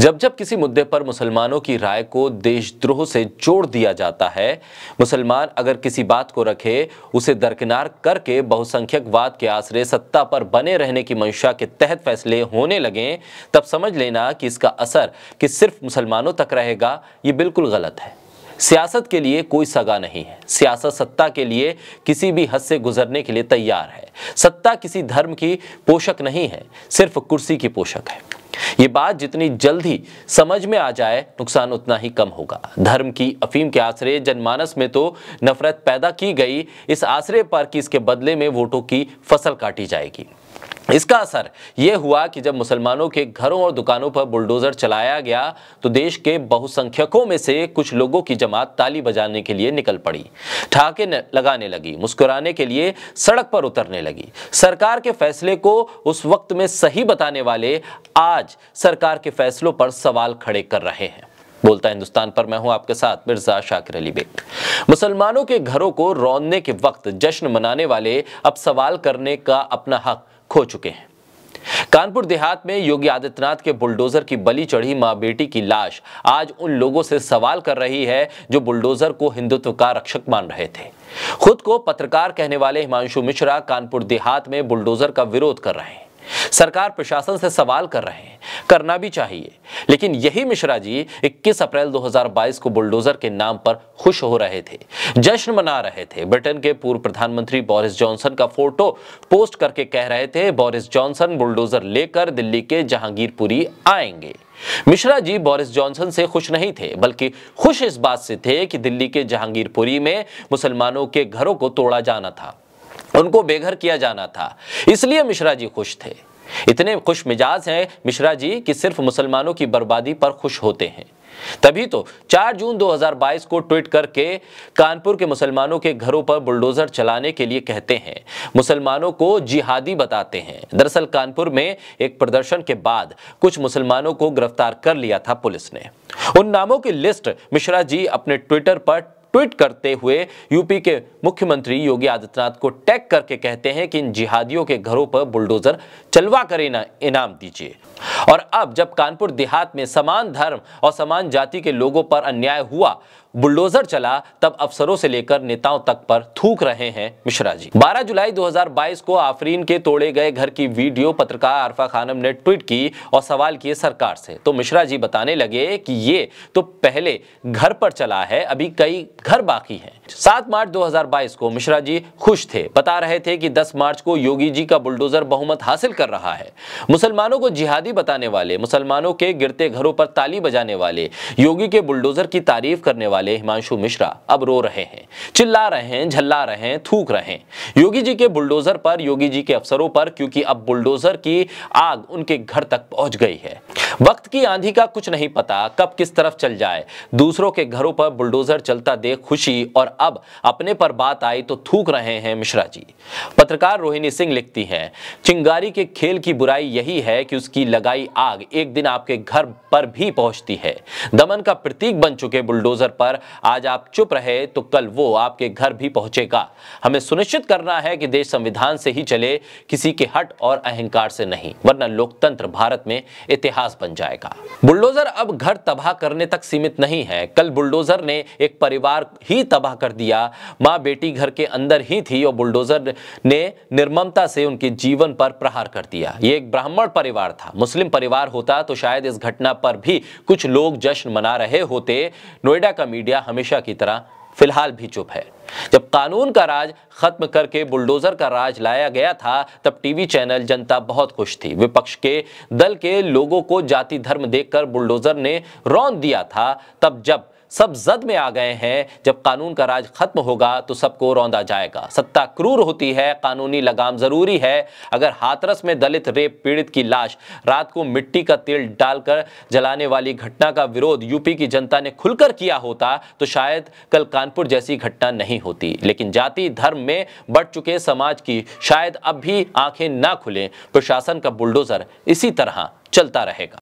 जब जब किसी मुद्दे पर मुसलमानों की राय को देशद्रोह से जोड़ दिया जाता है मुसलमान अगर किसी बात को रखे उसे दरकिनार करके बहुसंख्यकवाद के आसरे सत्ता पर बने रहने की मंशा के तहत फैसले होने लगें तब समझ लेना कि इसका असर कि सिर्फ मुसलमानों तक रहेगा ये बिल्कुल गलत है सियासत के लिए कोई सगा नहीं है सियासत सत्ता के लिए किसी भी हद से गुजरने के लिए तैयार है सत्ता किसी धर्म की पोषक नहीं है सिर्फ कुर्सी की पोषक है ये बात जितनी जल्दी समझ में आ जाए नुकसान उतना ही कम होगा धर्म की अफीम के आश्रय जनमानस में तो नफरत पैदा की गई इस आश्रय पर कि इसके बदले में वोटों की फसल काटी जाएगी इसका असर यह हुआ कि जब मुसलमानों के घरों और दुकानों पर बुलडोजर चलाया गया तो देश के बहुसंख्यकों में से कुछ लोगों की जमात ताली बजाने के लिए निकल पड़ी ठाके लगाने लगी मुस्कुराने के लिए सड़क पर उतरने लगी सरकार के फैसले को उस वक्त में सही बताने वाले आज सरकार के फैसलों पर सवाल खड़े कर रहे हैं बोलता हिंदुस्तान पर मैं हूं आपके साथ मिर्जा शाकिर अली बेग मुसलमानों के घरों को रौनने के वक्त जश्न मनाने वाले अब सवाल करने का अपना हक खो चुके हैं कानपुर देहात में योगी आदित्यनाथ के बुलडोजर की बलि चढ़ी मां बेटी की लाश आज उन लोगों से सवाल कर रही है जो बुलडोजर को हिंदुत्व का रक्षक मान रहे थे खुद को पत्रकार कहने वाले हिमांशु मिश्रा कानपुर देहात में बुलडोजर का विरोध कर रहे हैं सरकार प्रशासन से सवाल कर रहे हैं करना भी चाहिए लेकिन यही मिश्रा जी 21 अप्रैल 2022 को बुलडोजर के नाम पर खुश हो रहे थे जश्न मना रहे थे ब्रिटेन के पूर्व प्रधानमंत्री बोरिस जॉनसन का फोटो पोस्ट करके कह रहे थे बोरिस जॉनसन बुलडोजर लेकर दिल्ली के जहांगीरपुरी आएंगे मिश्रा जी बोरिस जॉनसन से खुश नहीं थे बल्कि खुश इस बात से थे कि दिल्ली के जहांगीरपुरी में मुसलमानों के घरों को तोड़ा जाना था उनको बेघर किया जाना था इसलिए मिश्रा जी खुश थे इतने खुश मिजाज हैं मिश्रा जी कि सिर्फ मुसलमानों की बर्बादी पर खुश होते हैं तभी तो 4 जून 2022 को ट्वीट करके कानपुर के मुसलमानों के घरों पर बुलडोजर चलाने के लिए कहते हैं मुसलमानों को जिहादी बताते हैं दरअसल कानपुर में एक प्रदर्शन के बाद कुछ मुसलमानों को गिरफ्तार कर लिया था पुलिस ने उन नामों की लिस्ट मिश्रा जी अपने ट्विटर पर ट्वीट करते हुए यूपी के मुख्यमंत्री योगी आदित्यनाथ को टैग करके कहते हैं कि इन जिहादियों के घरों पर बुलडोजर चलवा कर इनाम दीजिए और अब जब कानपुर देहात में समान धर्म और समान जाति के लोगों पर अन्याय हुआ बुलडोजर चला तब अफसरों से लेकर नेताओं तक पर थूक रहे हैं मिश्रा जी 12 जुलाई 2022 को आफरीन के तोड़े गए घर की वीडियो पत्रकार आरफा खानम ने ट्वीट की और सवाल किए सरकार से तो मिश्रा जी बताने लगे कि ये तो पहले घर पर चला है अभी कई घर बाकी हैं सात मार्च 2022 को मिश्रा जी खुश थे बता रहे थे कि 10 मार्च को योगी जी का बुलडोजर बहुमत हासिल कर रहा है मुसलमानों को जिहादी बताने वाले मुसलमानों के गिरते घरों पर ताली बजाने वाले योगी के बुलडोजर की तारीफ करने वाले हिमांशु मिश्रा अब रो रहे हैं चिल्ला रहे हैं झल्ला रहे हैं थूक रहे हैं योगी जी के बुलडोजर पर योगी जी के अफसरों पर क्योंकि अब बुलडोजर की आग उनके घर तक पहुंच गई है वक्त की आंधी का कुछ नहीं पता कब किस तरफ चल जाए दूसरों के घरों पर बुलडोजर चलता देख खुशी और अब अपने पर बात आई तो थूक रहे हैं मिश्रा जी पत्रकार रोहिणी सिंह लिखती हैं चिंगारी के खेल की बुराई यही है कि उसकी लगाई आग एक दिन आपके घर पर भी पहुंचती है दमन का प्रतीक बन चुके बुलडोजर पर आज आप चुप रहे तो कल वो आपके घर भी पहुंचेगा हमें सुनिश्चित करना है कि देश संविधान से ही चले किसी के हट और अहंकार से नहीं वरना लोकतंत्र भारत में इतिहास बन जाएगा बुलडोजर अब घर तबाह करने तक सीमित नहीं है कल बुलडोजर ने एक परिवार ही तबाह कर कर दिया मां बेटी घर के अंदर ही थी और बुलडोजर ने निर्ममता से उनके जीवन पर प्रहार कर दिया ये एक ब्राह्मण परिवार था मुस्लिम परिवार होता तो शायद इस घटना पर भी कुछ लोग जश्न मना रहे होते नोएडा का मीडिया हमेशा की तरह फिलहाल भी चुप है जब कानून का राज खत्म करके बुलडोजर का राज लाया गया था तब टीवी चैनल जनता बहुत खुश थी विपक्ष के दल के लोगों को जाति धर्म देखकर बुलडोजर ने रौन दिया था तब जब सब जद में आ गए हैं जब कानून का राज खत्म होगा तो सबको रौंदा जाएगा सत्ता क्रूर होती है कानूनी लगाम जरूरी है अगर हाथरस में दलित रेप पीड़ित की लाश रात को मिट्टी का तेल डालकर जलाने वाली घटना का विरोध यूपी की जनता ने खुलकर किया होता तो शायद कल कानपुर जैसी घटना नहीं होती लेकिन जाति धर्म में बढ़ चुके समाज की शायद अब भी आंखें ना खुलें प्रशासन का बुलडोजर इसी तरह चलता रहेगा